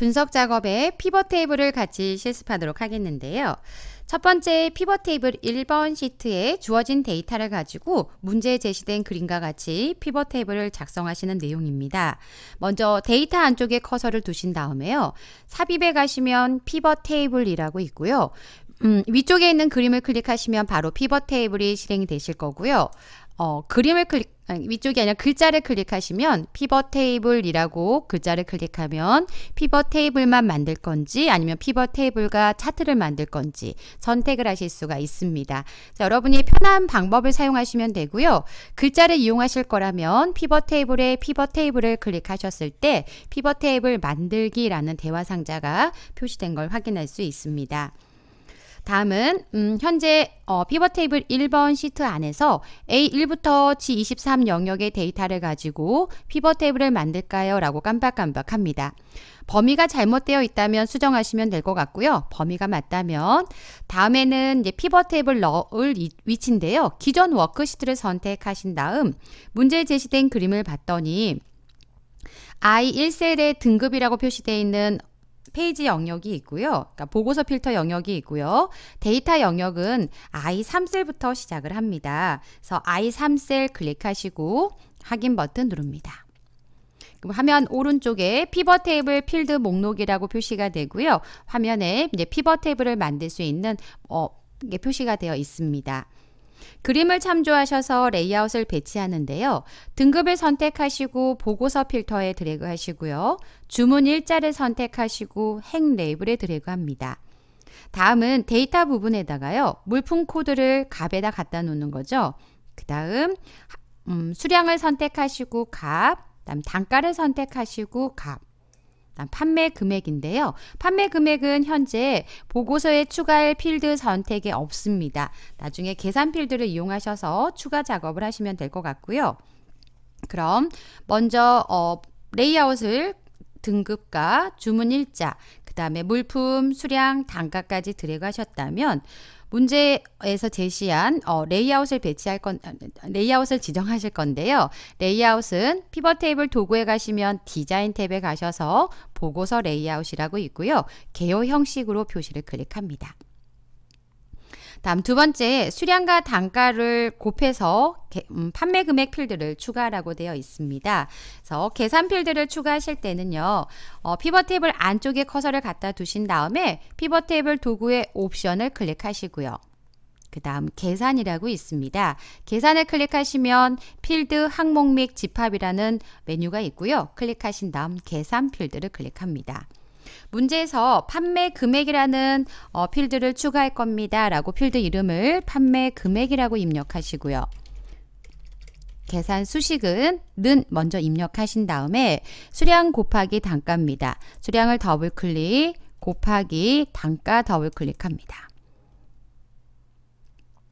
분석 작업에 피벗 테이블을 같이 실습하도록 하겠는데요. 첫 번째 피벗 테이블 1번 시트에 주어진 데이터를 가지고 문제에 제시된 그림과 같이 피벗 테이블을 작성하시는 내용입니다. 먼저 데이터 안쪽에 커서를 두신 다음에요. 삽입에 가시면 피벗 테이블이라고 있고요. 음, 위쪽에 있는 그림을 클릭하시면 바로 피벗 테이블이 실행이 되실 거고요. 어, 그림을 클릭 위쪽이 아니라 글자를 클릭하시면 피벗 테이블이라고 글자를 클릭하면 피벗 테이블만 만들 건지 아니면 피벗 테이블과 차트를 만들 건지 선택을 하실 수가 있습니다. 자, 여러분이 편한 방법을 사용하시면 되고요. 글자를 이용하실 거라면 피벗 테이블에 피벗 테이블을 클릭하셨을 때 피벗 테이블 만들기라는 대화 상자가 표시된 걸 확인할 수 있습니다. 다음은 음, 현재 어, 피벗 테이블 1번 시트 안에서 A1부터 G23 영역의 데이터를 가지고 피벗 테이블을 만들까요? 라고 깜빡깜빡합니다. 범위가 잘못되어 있다면 수정하시면 될 것 같고요. 범위가 맞다면 다음에는 이제 피벗 테이블 넣을 위치인데요. 기존 워크시트를 선택하신 다음 문제 에 제시된 그림을 봤더니 I1셀의 등급이라고 표시되어 있는 페이지 영역이 있고요. 그러니까 보고서 필터 영역이 있고요. 데이터 영역은 I3셀부터 시작을 합니다. 그래서 I3셀 클릭하시고 확인 버튼 누릅니다. 화면 오른쪽에 피벗 테이블 필드 목록이라고 표시가 되고요. 화면에 이제 피벗 테이블을 만들 수 있는 어, 게 표시가 되어 있습니다. 그림을 참조하셔서 레이아웃을 배치하는데요. 등급을 선택하시고 보고서 필터에 드래그 하시고요. 주문 일자를 선택하시고 행 레이블에 드래그 합니다. 다음은 데이터 부분에다가요. 물품 코드를 값에다 갖다 놓는 거죠. 그 다음 음, 수량을 선택하시고 값, 다음 단가를 선택하시고 값, 판매 금액인데요. 판매 금액은 현재 보고서에 추가할 필드 선택에 없습니다. 나중에 계산 필드를 이용하셔서 추가 작업을 하시면 될 것 같고요. 그럼 먼저 어, 레이아웃을 등급과 주문 일자, 그 다음에 물품, 수량, 단가까지 드래그 하셨다면 문제에서 제시한 어, 레이아웃을 배치할 건 아, 레이아웃을 지정하실 건데요. 레이아웃은 피벗 테이블 도구에 가시면 디자인 탭에 가셔서 보고서 레이아웃이라고 있고요. 개요 형식으로 표시를 클릭합니다. 다음 두 번째 수량과 단가를 곱해서 음, 판매 금액 필드를 추가라고 되어 있습니다. 그래서 계산 필드를 추가하실 때는요. 어, 피벗 테이블 안쪽에 커서를 갖다 두신 다음에 피벗 테이블 도구의 옵션을 클릭하시고요. 그 다음 계산이라고 있습니다. 계산을 클릭하시면 필드 항목 및 집합이라는 메뉴가 있고요. 클릭하신 다음 계산 필드를 클릭합니다. 문제에서 판매 금액이라는 어, 필드를 추가할 겁니다. 라고 필드 이름을 판매 금액이라고 입력하시고요. 계산 수식은 는 먼저 입력하신 다음에 수량 곱하기 단가입니다. 수량을 더블클릭 곱하기 단가 더블클릭합니다.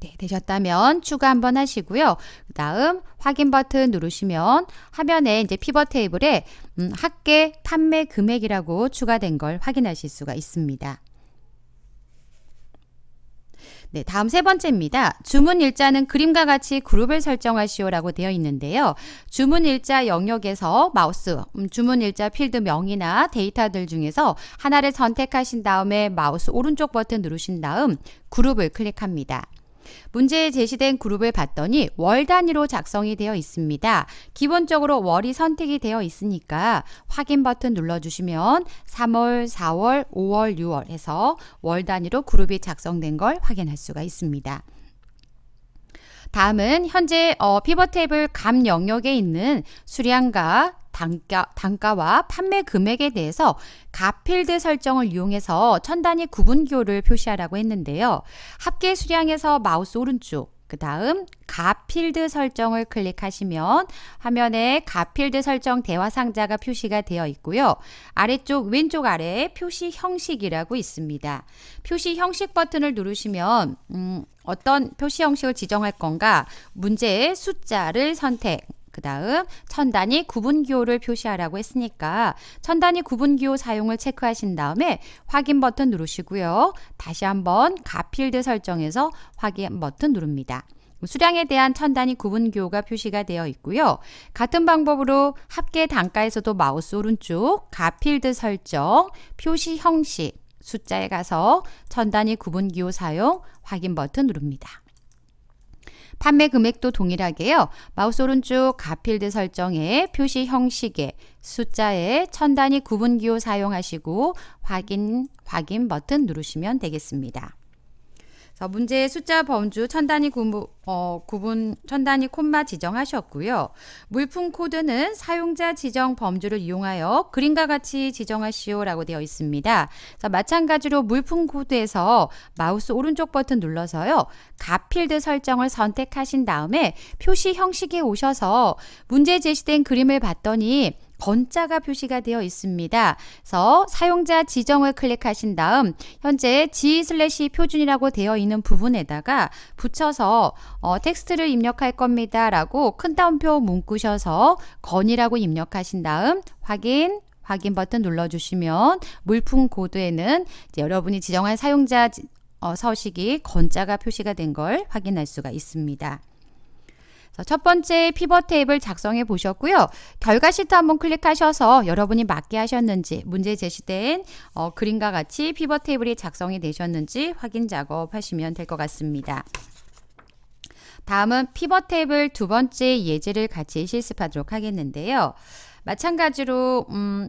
네, 되셨다면 추가 한번 하시고요. 그 다음 확인 버튼 누르시면 화면에 이제 피벗 테이블에 음, 학계 판매 금액이라고 추가된 걸 확인하실 수가 있습니다. 네, 다음 세 번째입니다. 주문 일자는 그림과 같이 그룹을 설정하시오라고 되어 있는데요. 주문 일자 영역에서 마우스, 음, 주문 일자 필드 명이나 데이터들 중에서 하나를 선택하신 다음에 마우스 오른쪽 버튼 누르신 다음 그룹을 클릭합니다. 문제에 제시된 그룹을 봤더니 월 단위로 작성이 되어 있습니다. 기본적으로 월이 선택이 되어 있으니까 확인 버튼 눌러주시면 3월, 4월, 5월, 6월 해서 월 단위로 그룹이 작성된 걸 확인할 수가 있습니다. 다음은 현재 어, 피벗 테이감 영역에 있는 수량과 단가, 단가와 판매 금액에 대해서 가필드 설정을 이용해서 천 단위 구분기호를 표시하라고 했는데요. 합계 수량에서 마우스 오른쪽, 그 다음 가필드 설정을 클릭하시면 화면에 가필드 설정 대화 상자가 표시가 되어 있고요. 아래쪽 왼쪽 아래 표시 형식이라고 있습니다. 표시 형식 버튼을 누르시면 음, 어떤 표시 형식을 지정할 건가 문제의 숫자를 선택 그 다음 천단위 구분기호를 표시하라고 했으니까 천단위 구분기호 사용을 체크하신 다음에 확인 버튼 누르시고요. 다시 한번 가필드 설정에서 확인 버튼 누릅니다. 수량에 대한 천단위 구분기호가 표시가 되어 있고요. 같은 방법으로 합계 단가에서도 마우스 오른쪽 가필드 설정 표시 형식 숫자에 가서 천단위 구분기호 사용 확인 버튼 누릅니다. 판매 금액도 동일하게요. 마우스 오른쪽 가필드 설정에 표시 형식에 숫자에 천 단위 구분기호 사용하시고 확인, 확인 버튼 누르시면 되겠습니다. 자, 문제의 숫자 범주 천 단위 구분, 어, 구분 천 단위 콤마 지정하셨고요. 물품 코드는 사용자 지정 범주를 이용하여 그림과 같이 지정하시오라고 되어 있습니다. 자, 마찬가지로 물품 코드에서 마우스 오른쪽 버튼 눌러서요. 가필드 설정을 선택하신 다음에 표시 형식에 오셔서 문제 제시된 그림을 봤더니 번자가 표시가 되어 있습니다. 그래서 사용자 지정을 클릭하신 다음 현재 G 슬래시 표준이라고 되어 있는 부분에다가 붙여서 어, 텍스트를 입력할 겁니다. 라고 큰 따옴표 문구셔서 건이라고 입력하신 다음 확인 확인 버튼 눌러주시면 물품 코드에는 여러분이 지정한 사용자 어, 서식이 건자가 표시가 된 걸 확인할 수가 있습니다. 첫 번째 피벗 테이블 작성해 보셨고요. 결과 시트 한번 클릭하셔서 여러분이 맞게 하셨는지 문제 제시된 어, 그림과 같이 피벗 테이블이 작성이 되셨는지 확인 작업하시면 될 것 같습니다. 다음은 피벗 테이블 두 번째 예제를 같이 실습하도록 하겠는데요. 마찬가지로 음,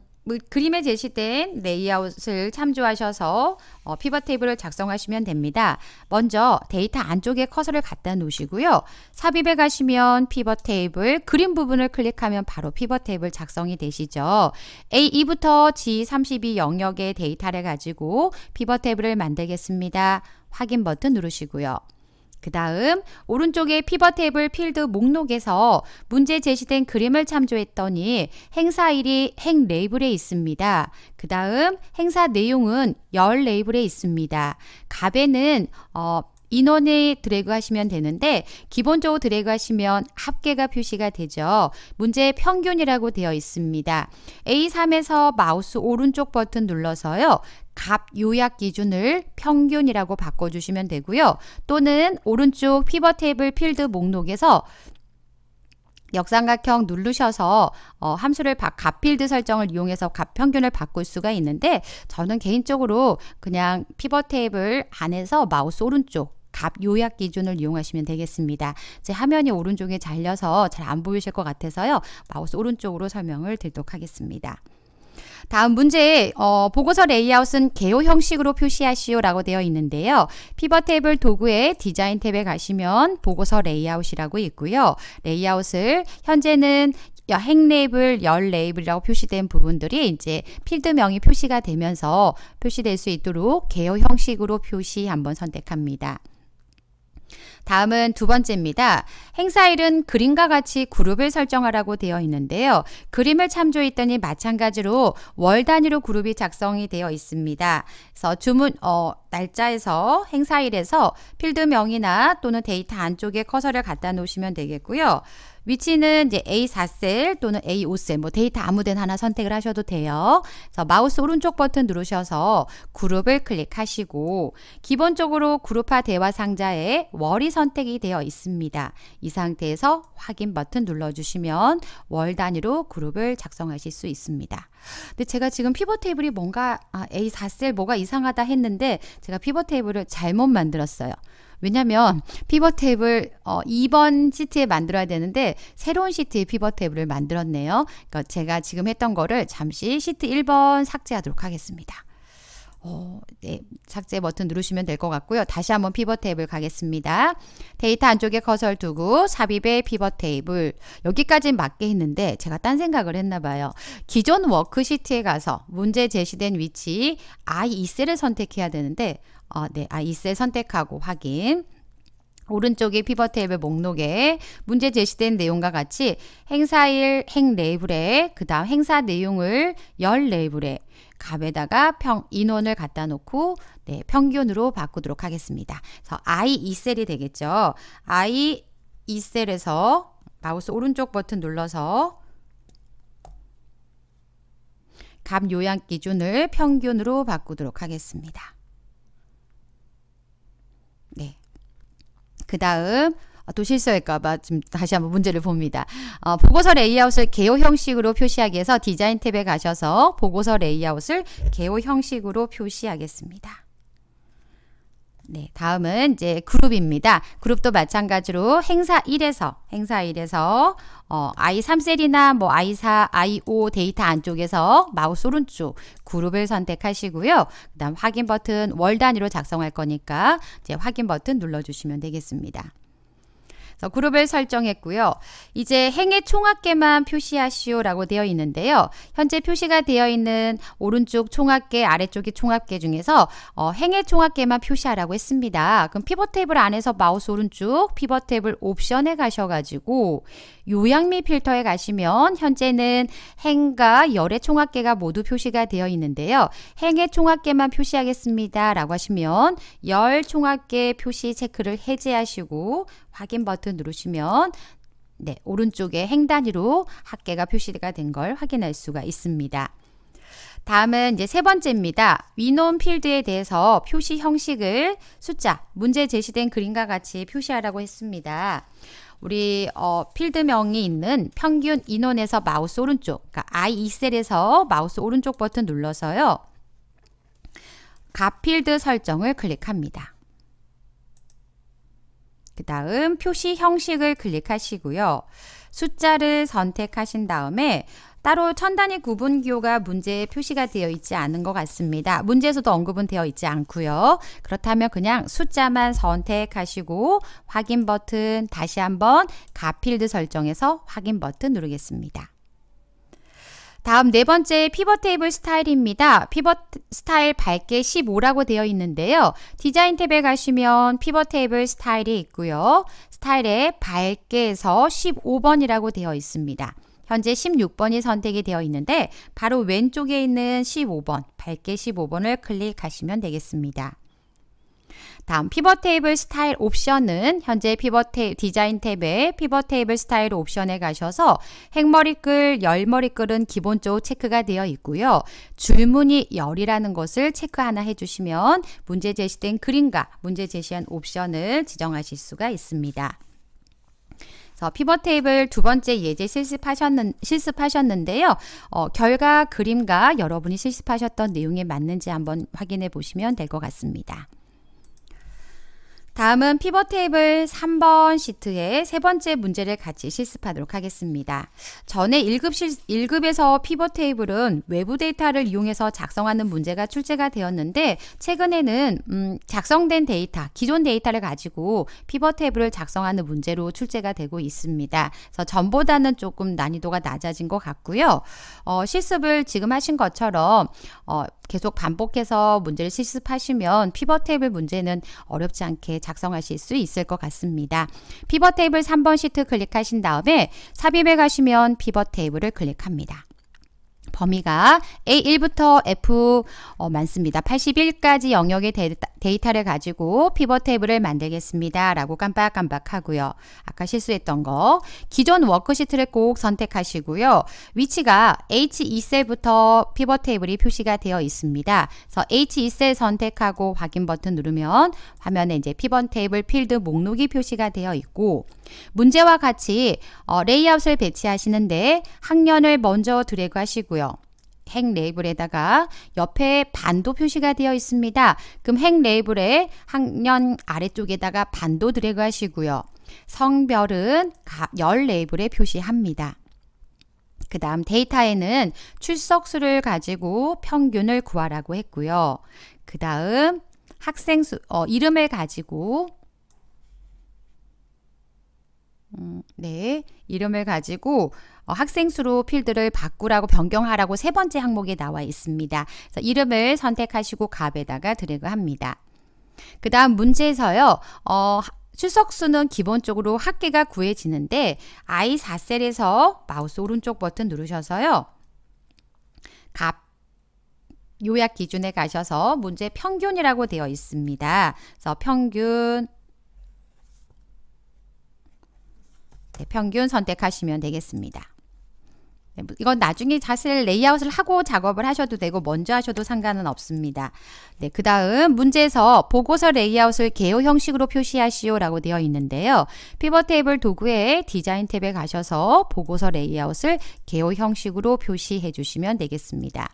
그림에 제시된 레이아웃을 참조하셔서 어, 피벗 테이블을 작성하시면 됩니다. 먼저 데이터 안쪽에 커서를 갖다 놓으시고요. 삽입에 가시면 피벗 테이블, 그림 부분을 클릭하면 바로 피벗 테이블 작성이 되시죠. A2부터 G32 영역의 데이터를 가지고 피벗 테이블을 만들겠습니다. 확인 버튼 누르시고요. 그 다음 오른쪽에 피벗 테이블 필드 목록에서 문제 제시된 그림을 참조했더니 행사일이 행 레이블에 있습니다. 그 다음 행사 내용은 열 레이블에 있습니다. 갑에는 어, 인원에 드래그 하시면 되는데 기본적으로 드래그 하시면 합계가 표시가 되죠. 문제 의 평균이라고 되어 있습니다. A3에서 마우스 오른쪽 버튼 눌러서요. 값 요약 기준을 평균이라고 바꿔주시면 되고요. 또는 오른쪽 피벗 테이블 필드 목록에서 역삼각형 누르셔서 어, 함수를 바, 값필드 설정을 이용해서 값평균을 바꿀 수가 있는데 저는 개인적으로 그냥 피벗 테이블 안에서 마우스 오른쪽 값 요약 기준을 이용하시면 되겠습니다. 제 화면이 오른쪽에 잘려서 잘 안 보이실 것 같아서요. 마우스 오른쪽으로 설명을 드리도록 하겠습니다. 다음 문제 어, 보고서 레이아웃은 개요 형식으로 표시하시오라고 되어 있는데요. 피벗 테이블 도구의 디자인 탭에 가시면 보고서 레이아웃이라고 있고요. 레이아웃을 현재는 행 레이블, 열 레이블이라고 표시된 부분들이 이제 필드명이 표시가 되면서 표시될 수 있도록 개요 형식으로 표시 한번 선택합니다. 다음은 두 번째입니다. 행사일은 그림과 같이 그룹을 설정하라고 되어 있는데요. 그림을 참조했더니 마찬가지로 월 단위로 그룹이 작성이 되어 있습니다. 그래서 주문 어 날짜에서 행사일에서 필드명이나 또는 데이터 안쪽에 커서를 갖다 놓으시면 되겠고요. 위치는 이제 A4셀 또는 A5셀 뭐 데이터 아무데나 하나 선택을 하셔도 돼요. 그래서 마우스 오른쪽 버튼 누르셔서 그룹을 클릭하시고 기본적으로 그룹화 대화 상자에 월이 선택이 되어 있습니다. 이 상태에서 확인 버튼 눌러주시면 월 단위로 그룹을 작성하실 수 있습니다. 근데 제가 지금 피벗 테이블이 뭔가 아, A4셀 뭐가 이상하다 했는데 제가 피벗 테이블을 잘못 만들었어요. 왜냐면 피벗 테이블 어, 2번 시트에 만들어야 되는데 새로운 시트에 피벗 테이블을 만들었네요. 그러니까 제가 지금 했던 거를 잠시 시트 1번 삭제하도록 하겠습니다. 어, 네, 삭제 버튼 누르시면 될 것 같고요. 다시 한번 피벗 탭을 가겠습니다. 데이터 안쪽에 커서를 두고 삽입의 피벗 테이블 여기까지는 맞게 했는데 제가 딴 생각을 했나 봐요. 기존 워크시트에 가서 문제 제시된 위치 I2셀을 선택해야 되는데 어, 네, I2셀 선택하고 확인 오른쪽의 피벗 탭의 목록에 문제 제시된 내용과 같이 행사일 행 레이블에 그 다음 행사 내용을 열 레이블에 값에다가 평, 인원을 갖다 놓고 네, 평균으로 바꾸도록 하겠습니다. 그래서 I 2셀이 되겠죠. I 2셀에서 마우스 오른쪽 버튼 눌러서 값요약 기준을 평균으로 바꾸도록 하겠습니다. 그 다음 아, 또 실수할까봐 지금 다시 한번 문제를 봅니다. 어, 보고서 레이아웃을 개요 형식으로 표시하기 위해서 디자인 탭에 가셔서 보고서 레이아웃을 개요 형식으로 표시하겠습니다. 네, 다음은 이제 그룹입니다. 그룹도 마찬가지로 행사 1에서 행사 1에서 어, i3셀이나 뭐 i4, i5 데이터 안쪽에서 마우스 오른쪽 그룹을 선택하시고요. 그다음 확인 버튼 월 단위로 작성할 거니까 이제 확인 버튼 눌러 주시면 되겠습니다. 그룹을 설정했고요. 이제 행의 총합계만 표시하시오라고 되어 있는데요. 현재 표시가 되어 있는 오른쪽 총합계, 아래쪽이 총합계 중에서 어, 행의 총합계만 표시하라고 했습니다. 그럼 피벗 테이블 안에서 마우스 오른쪽 피벗 테이블 옵션에 가셔가지고 요약 및 필터에 가시면 현재는 행과 열의 총합계가 모두 표시가 되어 있는데요. 행의 총합계만 표시하겠습니다. 라고 하시면 열 총합계 표시 체크를 해제하시고 확인 버튼 누르시면 네, 오른쪽에 행 단위로 합계가 표시가 된 걸 확인할 수가 있습니다. 다음은 이제 세 번째입니다. 위논 필드에 대해서 표시 형식을 숫자, 문제 제시된 그림과 같이 표시하라고 했습니다. 우리 어, 필드명이 있는 평균 인원에서 마우스 오른쪽, 그러니까 I2셀에서 마우스 오른쪽 버튼 눌러서요. 가 필드 설정을 클릭합니다. 그 다음 표시 형식을 클릭하시고요. 숫자를 선택하신 다음에 따로 천 단위 구분 기호가 문제에 표시가 되어 있지 않은 것 같습니다. 문제에서도 언급은 되어 있지 않고요. 그렇다면 그냥 숫자만 선택하시고 확인 버튼 다시 한번 가필드 설정에서 확인 버튼 누르겠습니다. 다음 네 번째 피벗 테이블 스타일입니다. 피벗 스타일 밝게 15라고 되어 있는데요. 디자인 탭에 가시면 피벗 테이블 스타일이 있고요. 스타일에 밝게에서 15번이라고 되어 있습니다. 현재 16번이 선택이 되어 있는데 바로 왼쪽에 있는 15번, 밝게 15번을 클릭하시면 되겠습니다. 다음 피벗 테이블 스타일 옵션은 현재 피벗 테 디자인 탭에 피벗 테이블 스타일 옵션에 가셔서 행머리글, 열머리글은 기본적으로 체크가 되어 있고요. 줄무늬 열이라는 것을 체크 하나 해주시면 문제 제시된 그림과 문제 제시한 옵션을 지정하실 수가 있습니다. 피벗 테이블 두 번째 예제 실습하셨는, 실습하셨는데요. 어, 결과 그림과 여러분이 실습하셨던 내용에 맞는지 한번 확인해 보시면 될 것 같습니다. 다음은 피벗 테이블 3번 시트의 세 번째 문제를 같이 실습하도록 하겠습니다. 전에 1급 실, 1급에서 피벗 테이블은 외부 데이터를 이용해서 작성하는 문제가 출제가 되었는데 최근에는 음, 작성된 데이터, 기존 데이터를 가지고 피벗 테이블을 작성하는 문제로 출제가 되고 있습니다. 그래서 전보다는 조금 난이도가 낮아진 것 같고요. 어, 실습을 지금 하신 것처럼 어, 계속 반복해서 문제를 실습하시면 피벗 테이블 문제는 어렵지 않게 잘 작성하실 수 있을 것 같습니다. 피벗 테이블 3번 시트 클릭하신 다음에 삽입에 가시면 피벗 테이블을 클릭합니다. 범위가 A1부터 F 어, 많습니다. 81까지 영역에 대, 데이터를 가지고 피벗 테이블을 만들겠습니다. 라고 깜빡깜빡 하고요. 아까 실수했던 거 기존 워크시트를 꼭 선택하시고요. 위치가 H2셀부터 e 피벗 테이블이 표시가 되어 있습니다. 그래서 H2셀 e 선택하고 확인 버튼 누르면 화면에 이제 피벗 테이블 필드 목록이 표시가 되어 있고 문제와 같이 어, 레이아웃을 배치하시는데 학년을 먼저 드래그 하시고요. 핵 레이블에다가 옆에 반도 표시가 되어 있습니다. 그럼 핵 레이블의 학년 아래쪽에다가 반도 드래그 하시고요. 성별은 열 레이블에 표시합니다. 그 다음 데이터에는 출석수를 가지고 평균을 구하라고 했고요. 그 다음 학생 수, 어, 이름을 가지고 음, 네, 이름을 가지고 어, 학생 수로 필드를 바꾸라고 변경하라고 세 번째 항목에 나와 있습니다. 이름을 선택하시고 값에다가 드래그 합니다. 그 다음 문제에서요. 어, 출석수는 기본적으로 합계가 구해지는데 I4셀에서 마우스 오른쪽 버튼 누르셔서요. 값 요약 기준에 가셔서 문제 평균이라고 되어 있습니다. 그래서 평균 네, 평균 선택하시면 되겠습니다. 네, 뭐 이건 나중에 사실 레이아웃을 하고 작업을 하셔도 되고 먼저 하셔도 상관은 없습니다. 네, 그 다음 문제에서 보고서 레이아웃을 개요 형식으로 표시하시오 라고 되어 있는데요. 피벗 테이블 도구에 디자인 탭에 가셔서 보고서 레이아웃을 개요 형식으로 표시해 주시면 되겠습니다.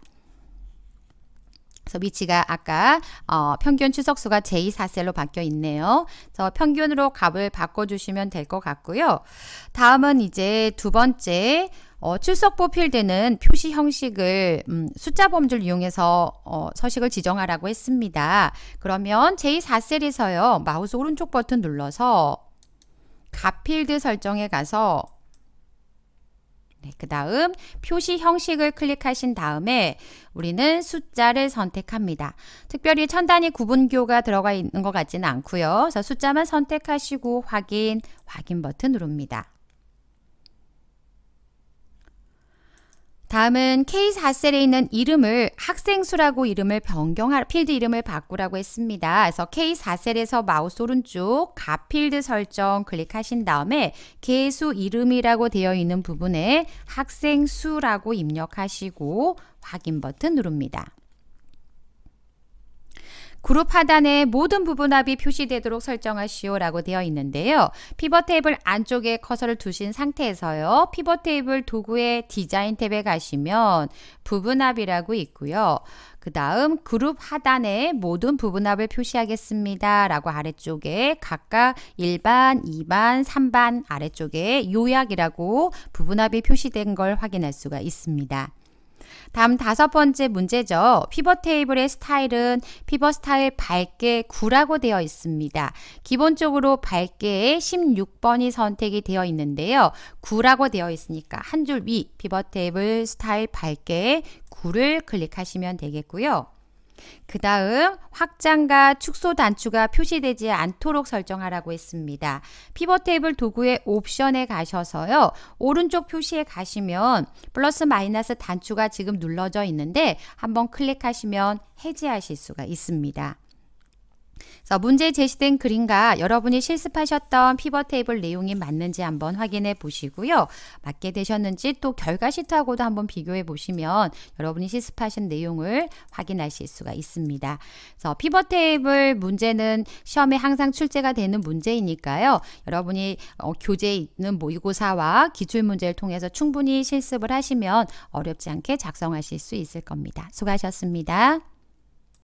그래서 위치가 아까 어, 평균 추석수가 제2 4셀로 바뀌어 있네요. 그래서 평균으로 값을 바꿔주시면 될 것 같고요. 다음은 이제 두 번째 어, 출석부 필드는 표시 형식을 음, 숫자 범주를 이용해서 어, 서식을 지정하라고 했습니다. 그러면 제4셀에서요. 마우스 오른쪽 버튼 눌러서 가필드 설정에 가서 네, 그 다음 표시 형식을 클릭하신 다음에 우리는 숫자를 선택합니다. 특별히 천 단위 구분교가 들어가 있는 것 같지는 않고요. 그래서 숫자만 선택하시고 확인, 확인 버튼 누릅니다. 다음은 K4셀에 있는 이름을 학생 수라고 이름을 변경할 필드 이름을 바꾸라고 했습니다. 그래서 K4셀에서 마우스 오른쪽 가필드 설정 클릭하신 다음에 개수 이름이라고 되어 있는 부분에 학생 수라고 입력하시고 확인 버튼 누릅니다. 그룹 하단에 모든 부분 합이 표시되도록 설정하시오라고 되어 있는데요. 피벗 테이블 안쪽에 커서를 두신 상태에서요. 피벗 테이블 도구의 디자인 탭에 가시면 부분 합이라고 있고요. 그 다음 그룹 하단에 모든 부분합을 표시하겠습니다. 라고 아래쪽에 각각 1반, 2반, 3반 아래쪽에 요약이라고 부분합이 표시된 걸 확인할 수가 있습니다. 다음 다섯 번째 문제죠. 피벗 테이블의 스타일은 피벗 스타일 밝게 9라고 되어 있습니다. 기본적으로 밝게 16번이 선택이 되어 있는데요. 9라고 되어 있으니까 한 줄 위 피벗 테이블 스타일 밝게 9를 클릭하시면 되겠고요. 그 다음 확장과 축소 단추가 표시되지 않도록 설정하라고 했습니다. 피벗 테이블 도구의 옵션에 가셔서요. 오른쪽 표시에 가시면 플러스 마이너스 단추가 지금 눌러져 있는데 한번 클릭하시면 해제하실 수가 있습니다. 그래서 문제 제시된 그림과 여러분이 실습하셨던 피벗 테이블 내용이 맞는지 한번 확인해 보시고요. 맞게 되셨는지 또 결과 시트하고도 한번 비교해 보시면 여러분이 실습하신 내용을 확인하실 수가 있습니다. 그래서 피벗 테이블 문제는 시험에 항상 출제가 되는 문제이니까요. 여러분이 어, 교재에 있는 모의고사와 기출 문제를 통해서 충분히 실습을 하시면 어렵지 않게 작성하실 수 있을 겁니다. 수고하셨습니다.